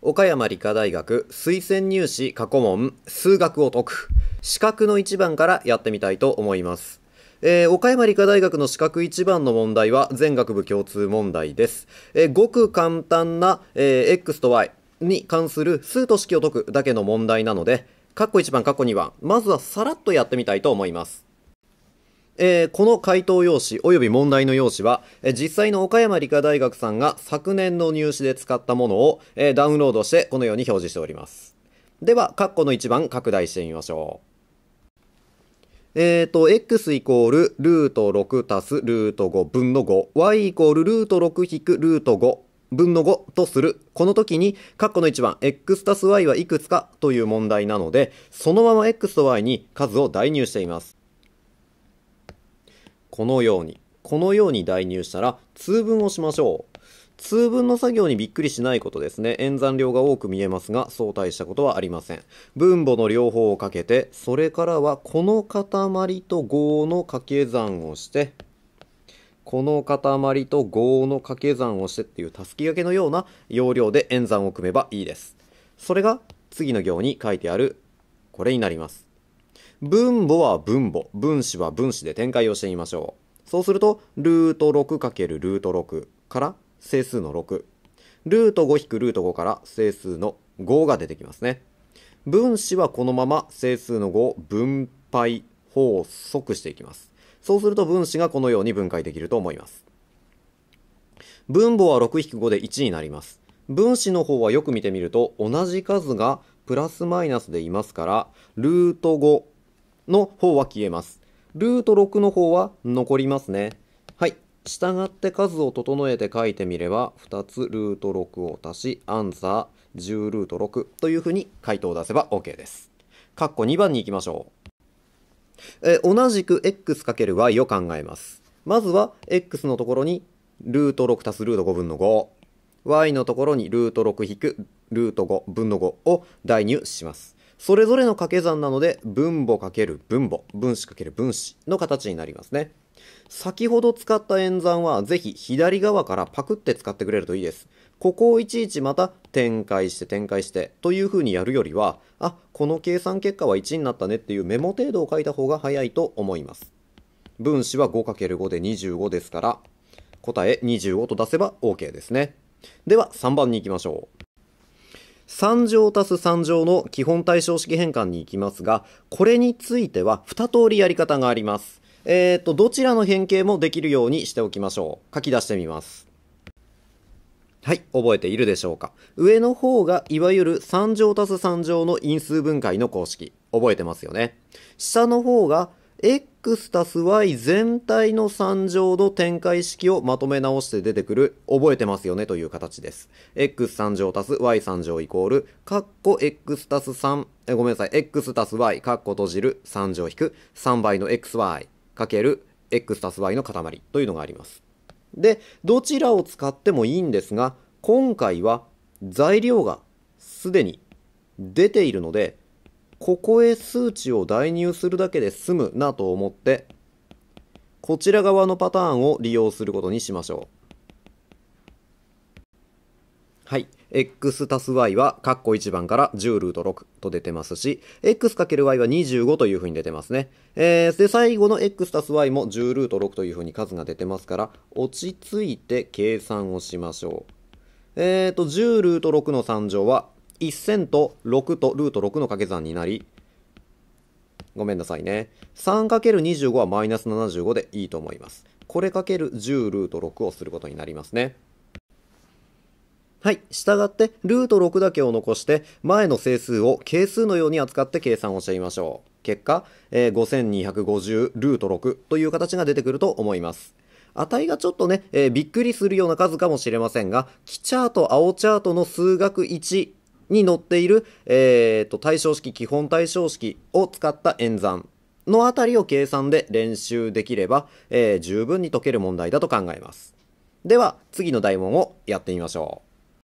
岡山理科大学推薦入試過去問数学を解く資格の1番からやってみたいと思います。えー、岡山理科大学の資格1番の問題は全学部共通問題です。えー、ごく簡単な、えー、X と Y に関する数と式を解くだけの問題なので、括弧1番、括弧2番、まずはさらっとやってみたいと思います。えー、この回答用紙及び問題の用紙は、えー、実際の岡山理科大学さんが昨年の入試で使ったものを、えー、ダウンロードしてこのように表示しております。では、括弧の1番拡大してみましょう。えっ、ー、と、x イコールルート6足すルート5分の5、y イコールルート6引くルート5分の5とする。この時に、括弧の1番、x たす y はいくつかという問題なので、そのまま x と y に数を代入しています。このように、このように代入したら、通分をしましょう。通分の作業にびっくりしないことですね。演算量が多く見えますが、相対したことはありません。分母の両方をかけて、それからはこの塊と5の掛け算をして、この塊と5の掛け算をしてっていうたすき掛けのような要領で演算を組めばいいです。それが次の行に書いてあるこれになります。分母は分母、分子は分子で展開をしてみましょう。そうすると、ルート 6× ルート6から整数の6。ルート5引くルート5から整数の5が出てきますね。分子はこのまま整数の5を分配法則していきます。そうすると分子がこのように分解できると思います。分母は6引く5で1になります。分子の方はよく見てみると同じ数がプラスマイナスでいますから、ルート5の方は消えます。ルート6の方は残りますね。はい。従って数を整えて書いてみれば、2つルート6を足し、アンサー10ルート6というふうに回答を出せば OK です。カッコ2番に行きましょう。え同じく x かける y を考えます。まずは x のところにルート6足すルート5分の5。y のところにルート6引くルート5分の5を代入します。それぞれの掛け算なので分母×分母分子×分子の形になりますね先ほど使った演算はぜひ左側からパクって使ってくれるといいですここをいちいちまた展開して展開してというふうにやるよりはあこの計算結果は1になったねっていうメモ程度を書いた方が早いと思います分子は 5×5 で25ですから答え25と出せば OK ですねでは3番に行きましょう3乗足す3乗の基本対称式変換に行きますが、これについては2通りやり方があります。えー、っと、どちらの変形もできるようにしておきましょう。書き出してみます。はい、覚えているでしょうか。上の方がいわゆる3乗足す3乗の因数分解の公式。覚えてますよね。下の方が x たす y 全体の3乗の展開式をまとめ直して出てくる、覚えてますよねという形です。x3 乗たす y3 乗イコール、カッコ x たす3、え、ごめんなさい、x たす y、カッコ閉じる、3乗引く、3倍の xy かける x たす y の塊というのがあります。で、どちらを使ってもいいんですが、今回は材料がすでに出ているので、ここへ数値を代入するだけで済むなと思って、こちら側のパターンを利用することにしましょう。はい。x たす y は、括弧1番から10ルート6と出てますし、x×y は25というふうに出てますね。えー、で、最後の x たす y も10ルート6というふうに数が出てますから、落ち着いて計算をしましょう。えっ、ー、と、10ルート6の3乗は1000と6とルート6の掛け算になり、ごめんなさいね。3×25 はマイナス75でいいと思います。これかける10ルート6をすることになりますね。はい。従って、ルート6だけを残して、前の整数を係数のように扱って計算をしてみましょう。結果、えー、5250ルート6という形が出てくると思います。値がちょっとね、えー、びっくりするような数かもしれませんが、木チャート、青チャートの数学1に載っている、えーと、対称式基本対称式を使った演算のあたりを計算で練習できれば、えー、十分に解ける問題だと考えます。では次の題問をやってみましょう。